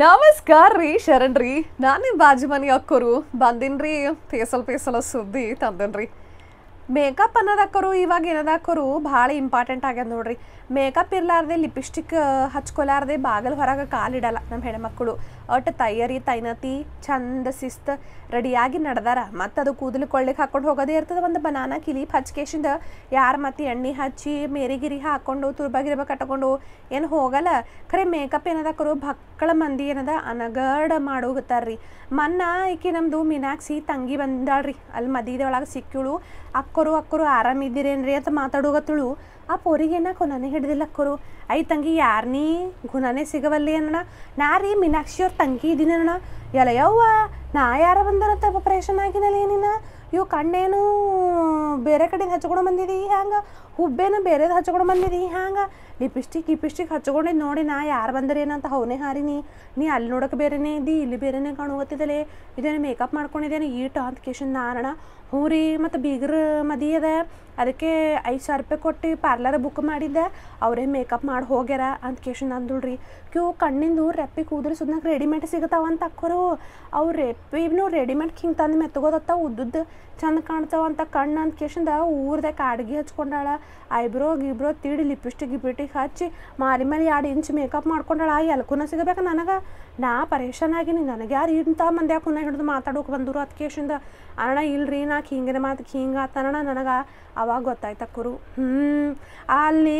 ನಮಸ್ಕಾರ ರೀ ಶರಣ್ ಶರಣ್ರಿ ನಾನೇ ಬಾಜಿಮನಿ ಅಕ್ಕರು ಬಂದಿನ್ರಿ ಪೇಸಲ್ ಪೇಸಲ ಸುದ್ದಿ ತಂದನ್ರಿ ಮೇಕಪ್ ಅನ್ನೋದು ಅಕ್ಕರು ಇವಾಗ ಏನದ ಅಕ್ಕೋರು ಭಾಳ ಇಂಪಾರ್ಟೆಂಟ್ ಆಗ್ಯದ ನೋಡ್ರಿ ಮೇಕಪ್ ಇರಲಾರ್ದೆ ಲಿಪ್ಸ್ಟಿಕ್ ಹಚ್ಕೊಲಾರ್ದೆ ಹೊರಗ ಹೊರಗೆ ಕಾಲಿಡಲ್ಲ ನಮ್ಮ ಹೆಣ್ಮಕ್ಳು ಅಟ್ ತಯಾರಿ ತೈನತಿ ಚಂದ ಶಿಸ್ತು ರೆಡಿಯಾಗಿ ನಡೆದಾರ ಮತ್ತು ಅದು ಕೂದಲು ಕೊಳ್ಳಿಕ್ ಹಾಕೊಂಡು ಹೋಗೋದೇ ಇರ್ತದೆ ಒಂದು ಬನಾನ ಕಿಲೀಪ್ ಹಚ್ಕೇಶಿಂದ ಯಾರು ಮತ್ತು ಎಣ್ಣೆ ಹಚ್ಚಿ ಮೇರಿಗಿರಿ ಹಾಕ್ಕೊಂಡು ತುರ್ಬಾಗಿರ್ಬ ಕಟ್ಟಕೊಂಡು ಏನು ಹೋಗಲ್ಲ ಖರೆ ಮೇಕಪ್ ಏನದ ಕರು ಭಕ್ಕಳ ಮಂದಿ ಏನದ ಅನಗಡ ರೀ ಮೊನ್ನ ಈಕೆ ನಮ್ಮದು ಮೀನಾಕ್ಷಿ ತಂಗಿ ಬಂದಾಳ್ರಿ ಅಲ್ಲಿ ಮದಿದೊಳಗೆ ಒಳಗೆ ಸಿಕ್ಕಳು ಅಕ್ಕರು ಅಕ್ಕರು ರೀ ಅಂತ ಮಾತಾಡೋಗತ್ತಳು ಆ ಏನ ಕುನಾನೇ ಹಿಡ್ದಿಲ್ಲ ಅಕ್ಕರು ಐ ತಂಗಿ ಯಾರನೀ ಗುಣನೇ ಸಿಗವಲ್ಲಿ ಅನ್ನೋಣ ನಾ ರೀ Meenakshi tanky, di na na ಎಲ್ಲ ಯವ್ವ ನಾ ಯಾರ ಬಂದರಂತ ಪ್ರೇಷನ್ ಆಗಿನಲ್ಲ ಏನಿನ ಇವು ಕಣ್ಣೇನು ಬೇರೆ ಕಡೆಗೆ ಹಚ್ಕೊಂಡು ಬಂದಿದಿ ಹ್ಯಾಂಗೆ ಹುಬ್ಬೇನು ಬೇರೆದು ಹಚ್ಕೊಂಡು ಬಂದಿದಿ ಹ್ಯಾಂಗೆ ಲಿಪಿಸ್ಟಿಕ್ ಗಿಪಿಸ್ಟಿಕ್ ಹಚ್ಕೊಂಡಿದ್ದು ನೋಡಿ ನಾ ಯಾರು ಏನಂತ ಅವನೇ ಹಾರಿನಿ ನೀ ಅಲ್ಲಿ ನೋಡೋಕೆ ಬೇರೆನೇ ಇದ್ದಿ ಇಲ್ಲಿ ಬೇರೆನೇ ಕಾಣುವತ್ತಿದ್ದಲೆ ಇದೇನು ಮೇಕಪ್ ಮಾಡ್ಕೊಂಡಿದ್ದೇನೆ ಈ ಅಂತ ಕೇಶನ್ ನಾರಣ ಹ್ಞೂ ರೀ ಮತ್ತು ಬೀಗರ ಮದಿ ಅದ ಅದಕ್ಕೆ ಐದು ಸಾವಿರ ರೂಪಾಯಿ ಕೊಟ್ಟು ಪಾರ್ಲರ್ ಬುಕ್ ಮಾಡಿದ್ದೆ ಅವರೇ ಮೇಕಪ್ ಮಾಡಿ ಹೋಗ್ಯಾರ ಅಂತ ಕೇಶನ್ ಅಂದುಳ್ರಿ ಕ್ಯೂ ಕಣ್ಣಿಂದು ರೆಪ್ಪಿ ಕೂದ್ರೆ ಸುದ್ನಾಗ ರೆಡಿಮೇಡ್ ಸಿಗತಾವಂತ ಅಕ್ಕೋರು ಅವ್ರು ಅವು ರೆಪ್ಪಿನೂ ರೆಡಿಮೇಡ್ ಹಿಂಗೆ ತಂದು ಮೆತ್ತಗೋದತ್ತ ಉದ್ದುದ್ದ ಚಂದ ಕಾಣ್ತಾವ ಅಂತ ಕಣ್ಣು ಅಂತ ಕೇಶಿಂದ ಊರ್ದಾಗ ಅಡ್ಗೆ ಹಚ್ಕೊಂಡಾಳ ಐಬ್ರೋ ಗಿಬ್ರೋ ತೀಡಿ ಲಿಪ್ಸ್ಟಿಕ್ ಗಿಪಿಟಿಗೆ ಹಚ್ಚಿ ಮಾರಿ ಮೇಲೆ ಎರಡು ಇಂಚ್ ಮೇಕಪ್ ಮಾಡ್ಕೊಂಡಾಳ ಎಲ್ಕುನ ಸಿಗಬೇಕು ನನಗೆ ನಾ ಪರೇಷಾನ್ ಆಗಿನಿ ನನಗೆ ಯಾರು ಇಂಥ ಮಂದಿ ಕುನ ಹಿಡಿದು ಮಾತಾಡೋಕೆ ಬಂದರು ಅದು ಕೇಶಿಂದ ಅಣ್ಣ ಇಲ್ರಿ ನಾಕ್ ಹಿಂಗೆ ಮಾತು ಹಿಂಗೆ ಆತನಣ್ಣ ನನಗೆ ಅವಾಗ ಗೊತ್ತಾಯ್ತು ಅಕ್ಕರು ಹ್ಞೂ ಅಲ್ಲಿ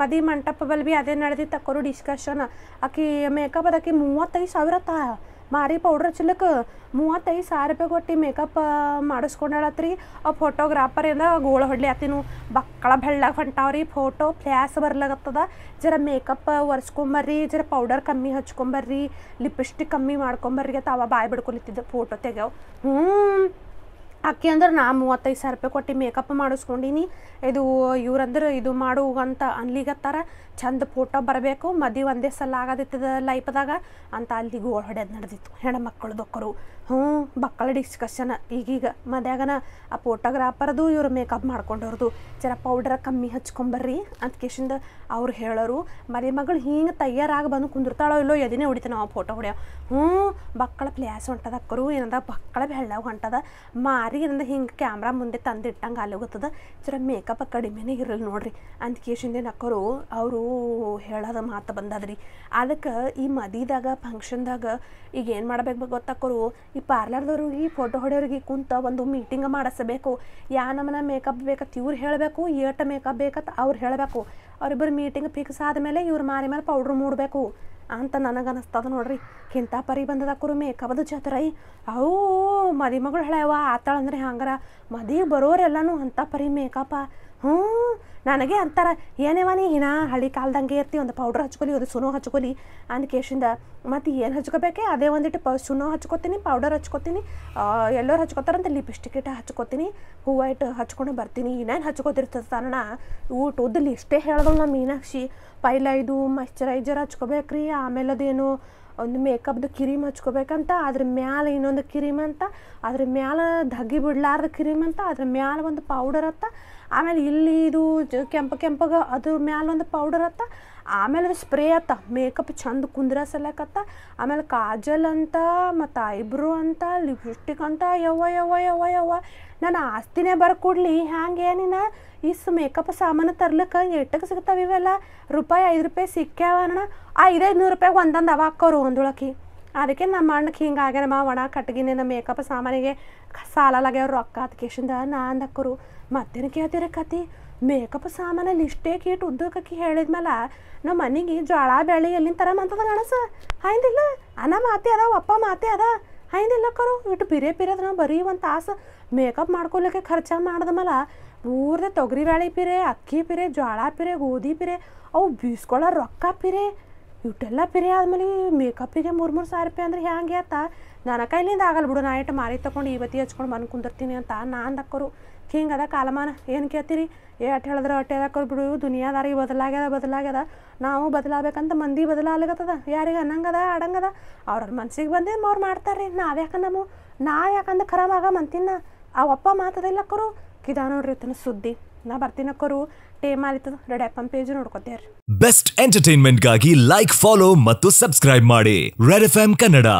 ಮದಿ ಮಂಟಪ ಬಳಿ ಭೀ ಅದೇ ನಡೆದಿತ್ತು ಅಕ್ಕರು ಡಿಸ್ಕಷನ್ ಆಕಿ ಮೇಕಪ್ ಅದಕ್ಕೆ ಮೂವತ್ತೈದು ಸಾವಿರ ತಾ ಮಾರಿ ಪೌಡ್ರ್ ಹಚ್ಚಲಕ್ಕ ಮೂವತ್ತೈದು ಸಾವಿರ ರೂಪಾಯಿ ಕೊಟ್ಟು ಮೇಕಪ್ ಮಾಡಿಸ್ಕೊಂಡಾಳತ್ರಿ ಆ ಇಂದ ಗೋಳ ಹೊಡ್ಲಿ ಆತೀನು ಬಕ್ಕಳ ಬೆಳ್ಳಾಗ ಹೊಂಟಾವ್ರಿ ಫೋಟೋ ಫ್ಲ್ಯಾಸ್ ಬರ್ಲಾಗತ್ತದ ಜರ ಮೇಕಪ್ ಒರೆಸ್ಕೊಂಬರ್ರಿ ಜರ ಪೌಡರ್ ಕಮ್ಮಿ ಹಚ್ಕೊಂಬರ್ರಿ ಲಿಪ್ಸ್ಟಿಕ್ ಕಮ್ಮಿ ಮಾಡ್ಕೊಂಬರ್ರಿ ಅಂತ ಅವ ಬಾಯ್ ಬಿಡ್ಕೊಲಿತ್ತಿದ್ದ ಫೋಟೋ ತೆಗ್ಯಾವ ಹ್ಞೂ ಅಕ್ಕಿ ಅಂದ್ರೆ ನಾ ಮೂವತ್ತೈದು ಸಾವಿರ ರೂಪಾಯಿ ಕೊಟ್ಟು ಮೇಕಪ್ ಮಾಡಿಸ್ಕೊಂಡೀನಿ ಇದು ಇವ್ರಂದ್ರೆ ಇದು ಅಂತ ಅನ್ಲಿಗತ್ತಾರ ಚಂದ ಫೋಟೋ ಬರಬೇಕು ಮದಿ ಒಂದೇ ಸಲ ಆಗದಿತ್ತದ ಲೈಫ್ದಾಗ ಅಂತ ಅಲ್ಲಿ ಗೋಳ್ ಹೊಡೆಯೋದು ನಡೆದಿತ್ತು ಹೆಣ್ಮಕ್ಳು ಹ್ಞೂ ಮಕ್ಕಳ ಡಿಸ್ಕಷನ್ ಈಗೀಗ ಮದ್ಯಾಗನ ಆ ಫೋಟೋಗ್ರಾಫರ್ದು ಇವ್ರು ಮೇಕಪ್ ಮಾಡ್ಕೊಂಡವ್ರದು ಜರ ಪೌಡ್ರ ಕಮ್ಮಿ ಹಚ್ಕೊಂಬರ್ರಿ ಅಂತ ಕೇಶಿಂದ ಅವ್ರು ಹೇಳೋರು ಮಗಳು ಹಿಂಗೆ ತಯಾರಾಗಿ ಬಂದು ಕುಂದಿರ್ತಾಳೋ ಇಲ್ಲೋ ಎದಿನೇ ಹೊಡಿತ ನಾವು ಫೋಟೋ ಹೊಡ್ಯಾವ ಹ್ಞೂ ಬಕ್ಕಳ ಪ್ಲ್ಯಾಸ್ ಹೊಂಟದ ಅಕ್ಕರು ಏನದ ಬಕ್ಕಳ ಬೆಳ್ಳಾಗ ಹೊಂಟದ ಮಾರಿ ಹಿಂಗೆ ಕ್ಯಾಮ್ರಾ ಮುಂದೆ ತಂದಿಟ್ಟಂಗೆ ಆಲೋಗತ್ತದ ಜರ ಮೇಕಪ್ ಕಡಿಮೆನೇ ಇರಲ್ಲ ನೋಡ್ರಿ ಅಂತ ಕೇಶಿಂದ ಅಕ್ಕರು ಅವರು ಹೇಳೋದು ಮಾತು ಬಂದದ್ರಿ ಅದಕ್ಕೆ ಈ ಮದಿದಾಗ ಫಂಕ್ಷನ್ದಾಗ ಈಗ ಏನು ಮಾಡಬೇಕು ಗೊತ್ತಾಕೋರು ಈ ಪಾರ್ಲರ್ದವ್ರಿಗೆ ಫೋಟೋ ಹೊಡೆಯೋರಿಗೆ ಕುಂತ ಒಂದು ಮೀಟಿಂಗ್ ಮಾಡಿಸಬೇಕು ಯಾ ನಮ್ಮನ ಮೇಕಪ್ ಬೇಕತ್ತ ಇವ್ರು ಹೇಳಬೇಕು ಏಟ ಮೇಕಪ್ ಬೇಕತ್ತ ಅವ್ರು ಹೇಳಬೇಕು ಅವ್ರಿಬ್ಬರು ಮೀಟಿಂಗ್ ಫಿಕ್ಸ್ ಆದಮೇಲೆ ಇವ್ರು ಮಾರಿ ಮೇಲೆ ಪೌಡ್ರ್ ಮೂಡಬೇಕು ಅಂತ ನನಗನ್ನಿಸ್ತದ ನೋಡ್ರಿ ಕಿಂತ ಪರಿ ಬಂದದ ಕುರುಮೆ ಕಬದು ಜಾತ್ರೆ ಅವು ಮದಿಮಗಳು ಹಳೆಯವ ಆತಾಳಂದ್ರೆ ಹಂಗಾರ ಮದಿ ಬರೋರೆಲ್ಲನೂ ಅಂಥ ಪರಿ ಮೇಕಪ್ಪ ಹ್ಞೂ ನನಗೆ ಅಂತಾರೆ ಏನೇವ ನೀ ಹಿನಾ ಹಳಿ ಕಾಲ್ದಂಗೆ ಇರ್ತಿ ಒಂದು ಪೌಡ್ರ್ ಹಚ್ಕೊಲಿ ಒಂದು ಸುನೋ ಹಚ್ಕೊಲಿ ಅಂದ ಕೇಶಿಂದ ಮತ್ತು ಏನು ಹಚ್ಕೋಬೇಕೆ ಅದೇ ಒಂದಿಟ್ಟು ಪ ಸುನೋ ಹಚ್ಕೊತೀನಿ ಪೌಡರ್ ಹಚ್ಕೋತೀನಿ ಎಲ್ಲರು ಹಚ್ಕೋತಾರಂತ ಲಿಪ್ಸ್ಟಿಕ್ ಇಟ್ಟು ಹಚ್ಕೋತೀನಿ ಹೂವು ಇಟ್ಟು ಹಚ್ಕೊಂಡು ಬರ್ತೀನಿ ಇನ್ನೇನು ಹಚ್ಕೋತಿರ್ತದೆ ತಾನಣ್ಣ ಊಟ ಉದ್ದಲ್ಲಿ ಇಷ್ಟೇ ಹೇಳ್ದಳು ನಮ್ಮ ಮೀನಾಕ್ಷಿ ಪೈಲ ಇದು ಮಾಯ್ಚರೈಸರ್ ಹಚ್ಕೋಬೇಕ್ರಿ ಆಮೇಲೆ ಅದೇನು ಒಂದು ಮೇಕಪ್ದು ಕ್ರೀಮ್ ಹಚ್ಕೋಬೇಕಂತ ಅದ್ರ ಮ್ಯಾಲೆ ಇನ್ನೊಂದು ಕ್ರೀಮ್ ಅಂತ ಅದ್ರ ಮ್ಯಾಲ ಧಗ್ಗಿ ಬಿಡ್ಲಾರ್ದ ಕ್ರೀಮ್ ಅಂತ ಅದ್ರ ಮ್ಯಾಲ ಒಂದು ಪೌಡರ್ ಅಂತ ಆಮೇಲೆ ಇಲ್ಲಿ ಇದು ಜ ಕೆಂಪು ಕೆಂಪ ಕೆಂಪಗೆ ಅದ್ರ ಮ್ಯಾಲೊಂದು ಪೌಡರ್ ಹತ್ತ ಆಮೇಲೆ ಅದು ಸ್ಪ್ರೇ ಆತ ಮೇಕಪ್ ಚಂದ ಕುಂದ್ರ ಸಲಕತ್ತ ಆಮೇಲೆ ಕಾಜಲ್ ಅಂತ ಮತ್ತು ಐಬ್ರೋ ಅಂತ ಲಿಪ್ಸ್ಟಿಕ್ ಅಂತ ಯವ್ವ ಯವ್ವ ಯವ್ವ ಯವ್ವ ನಾನು ಆಸ್ತಿನೇ ಬರ್ಕೊಡ್ಲಿ ಹ್ಯಾಂಗೆ ನಿನ್ನ ಇಸ್ ಮೇಕಪ್ ಸಾಮಾನು ತರ್ಲಿಕ್ಕೆ ಎಟ್ಟಕ್ಕೆ ಸಿಗ್ತಾವ ಇವೆಲ್ಲ ರೂಪಾಯಿ ಐದು ರೂಪಾಯಿ ಸಿಕ್ಕ್ಯಾವ ಅಣ್ಣ ಐದೈದು ನೂರು ರೂಪಾಯಿಗೆ ಒಂದೊಂದು ಅವ ಹಾಕೋರು ಒಂದೊಳಕಿ ಅದಕ್ಕೆ ನಮ್ಮ ಅಣ್ಣಕ್ಕೆ ಹಿಂಗೆ ಆಗ್ಯಾರಮ್ಮ ಮಾ ಒಣ ಕಟ್ಗಿನ ಮೇಕಪ್ ಸಾಮಾನಿಗೆ ಸಾಲಾಗ್ಯಾವ ರೊಕ್ಕ ಕೇಶಿಂದ ನಾ ಅಂದಕ್ಕರು ಮತ್ತೇನು ಕೇಳ್ತೀರ ಕತಿ ಮೇಕಪ್ ಸಾಮಾನಲ್ಲಿ ಇಷ್ಟೇ ಕೀಟ್ ಉದ್ದಕ್ಕಿ ಹೇಳಿದ್ಮೇಲೆ ನಮ್ಮ ಮನೆಗೆ ಜೋಳ ಬೆಳೆ ಎಲ್ಲಿಂದ ಥರ ಮಂತದ ಅಣಸ ಹೈಂದಿಲ್ಲ ಅನ್ನ ಮಾತೆ ಅದ ಒಪ್ಪ ಮಾತೆ ಅದ ಹೈಂದಿಲ್ಲ ಕರು ಇಟ್ಟು ಬಿರೇ ಪಿರೇದ ನಾವು ಬರೀ ಒಂದು ತಾಸು ಮೇಕಪ್ ಮಾಡ್ಕೊಲಿಕ್ಕೆ ಖರ್ಚ ಮಾಡಿದ್ಮೇಲೆ ತೊಗರಿ ಬ್ಯಾಳಿ ಪಿರೆ ಅಕ್ಕಿ ಪಿರೆ ಜೋಳ ಪಿರೆ ಗೋಧಿ ಪಿರೆ ಅವು ಬೀಸ್ಕೊಳ್ಳೋ ರೊಕ್ಕ ಪಿರೆ ಇಷ್ಟೆಲ್ಲ ಪಿರಿ ಆದಮೇಲೆ ಮೇಕಪ್ಪಿಗೆ ಮೂರು ಮೂರು ಸಾವಿರ ರೂಪಾಯಿ ಅಂದ್ರೆ ಹ್ಯಾಂಗೆ ಅತ್ತ ನನ್ನ ಕೈಲಿಂದ ಆಗಲ್ಲ ಬಿಡು ನಾ ಇಟ್ಟು ಮಾರಿ ಈ ಇವತ್ತಿ ಹಚ್ಕೊಂಡು ಬಂದು ಕುಂದಿರ್ತೀನಿ ಅಂತ ನಾನು ದಕ್ಕರು ಹಿಂಗೆ ಅದ ಕಾಲಮಾನ ಏನು ಕೇಳ್ತೀರಿ ಏಟ್ ಹೇಳಿದ್ರೆ ಅಟ್ ಹಾಕೋರು ಬಿಡು ದುನಿಯಾದಾರಿಗೆ ಬದಲಾಗ್ಯದ ಬದಲಾಗ್ಯದ ನಾವು ಬದಲಾಗಬೇಕಂತ ಮಂದಿ ಬದಲಾಗತ್ತದ ಯಾರಿಗೆ ಅನ್ನಂಗದ ಆಡಂಗದ ಅವ್ರ ಮನ್ಸಿಗೆ ಬಂದೇ ಅವ್ರು ಮಾಡ್ತಾರೆ ರೀ ನಾವು ಯಾಕಂದ್ರೆ ನಮ್ಮ ನಾ ಯಾಕಂದ್ರೆ ಆಗ ಮಂತಿನ ಆ ಒಪ್ಪ ಮಾತದಿಲ್ಲಕ್ಕರು ಕಿದ ನೋಡ್ರಿ ಸುದ್ದಿ ನಾ ಬರ್ತೀನಕ್ಕರು ಟೇಮ್ ಆಲಿತು ರೆಡ್ ಎಫ್ ಪೇಜ್ ಬೆಸ್ಟ್ ಎಂಟರ್ಟೈನ್ಮೆಂಟ್ಗಾಗಿ ಲೈಕ್ ಫಾಲೋ ಮತ್ತು ಸಬ್ಸ್ಕ್ರೈಬ್ ಮಾಡಿ ರೆಡ್ ಎಫ್ ಕನ್ನಡ